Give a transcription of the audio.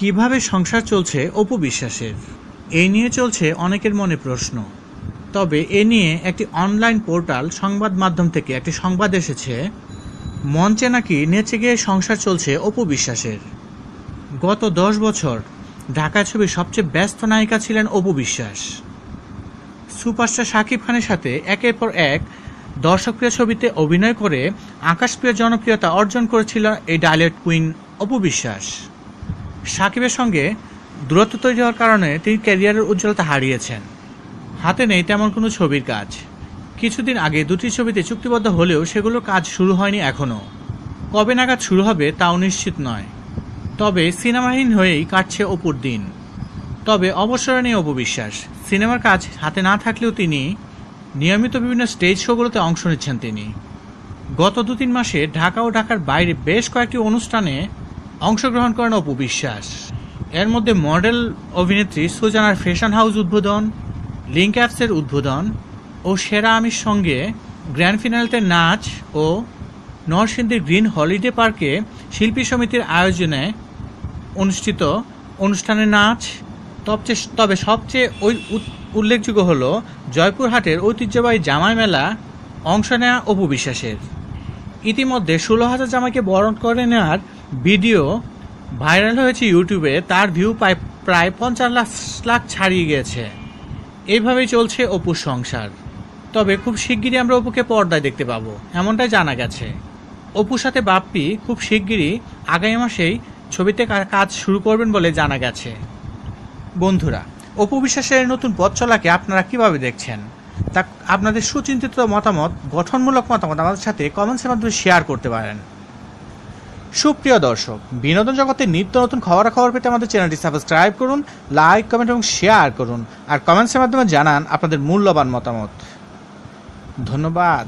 কিভাবে সংসার চলছে অপু বিশ্বাসের এ নিয়ে চলছে অনেকের মনে প্রশ্ন তবে এ নিয়ে একটি অনলাইন পোর্টাল সংবাদ মাধ্যম থেকে একটি সংবাদ এসেছে মঞ্চে নাকি নেচে গিয়ে সংসার চলছে অপু বিশ্বাসের গত দশ বছর ঢাকা ছবির সবচেয়ে ব্যস্ত নায়িকা ছিলেন অপু বিশ্বাস সুপারস্টার শাকিব খানের সাথে একের পর এক দর্শকপ্রিয় ছবিতে অভিনয় করে আকাশপ্রিয় জনপ্রিয়তা অর্জন করেছিল এই ডায়লেট কুইন অপু বিশ্বাস সাকিবের সঙ্গে দূরত্ব তৈরি হওয়ার কারণে তিনি ক্যারিয়ারের উজ্জ্বলতা হারিয়েছেন হাতে নেই তেমন কোনো ছবির কাজ কিছুদিন আগে দুটি ছবিতে চুক্তিবদ্ধ হলেও সেগুলোর কাজ শুরু হয়নি এখনও কবে নাগাদ শুরু হবে তাও নিশ্চিত নয় তবে সিনেমাহীন হয়েই কাটছে অপুর দিন তবে অবসরে নিয়ে অপবিশ্বাস সিনেমার কাজ হাতে না থাকলেও তিনি নিয়মিত বিভিন্ন স্টেজ শোগুলোতে অংশ নিচ্ছেন তিনি গত দু তিন মাসে ঢাকা ও ঢাকার বাইরে বেশ কয়েকটি অনুষ্ঠানে অংশগ্রহণ করেন অপু বিশ্বাস এর মধ্যে মডেল অভিনেত্রী সুজানার ফ্যাশন হাউস উদ্বোধন লিঙ্ক অ্যাপসের উদ্বোধন ও সেরা আমির সঙ্গে গ্র্যান্ড ফিনালতে নাচ ও নরসিংদীর গ্রিন হলিডে পার্কে শিল্পী সমিতির আয়োজনে অনুষ্ঠিত অনুষ্ঠানে নাচ তবচেয়ে তবে সবচেয়ে ওই উল্লেখযোগ্য হল জয়পুরহাটের ঐতিহ্যবাহী জামাই মেলা অংশ নেয়া অপু বিশ্বাসের ইতিমধ্যে ষোলো হাজার জামাইকে বরণ করে নেওয়ার ভিডিও ভাইরাল হয়েছে ইউটিউবে তার ভিউ প্রায় প্রায় পঞ্চাশ লাখ লাখ ছাড়িয়ে গেছে এইভাবেই চলছে অপুর সংসার তবে খুব শিগগিরই আমরা অপুকে পর্দায় দেখতে পাবো এমনটাই জানা গেছে অপুর সাথে বাপ্পি খুব শিগগিরই আগামী মাসেই ছবিতে কাজ শুরু করবেন বলে জানা গেছে বন্ধুরা অপু বিশ্বাসের নতুন পথ চলাকে আপনারা কিভাবে দেখছেন তা আপনাদের সুচিন্তিত মতামত গঠনমূলক মতামত আমাদের সাথে কমেন্টসের মাধ্যমে শেয়ার করতে পারেন সুপ্রিয় দর্শক বিনোদন জগতের নিত্য নতুন খবর খবর পেতে আমাদের চ্যানেলটি সাবস্ক্রাইব করুন লাইক কমেন্ট এবং শেয়ার করুন আর কমেন্টসের মাধ্যমে জানান আপনাদের মূল্যবান মতামত ধন্যবাদ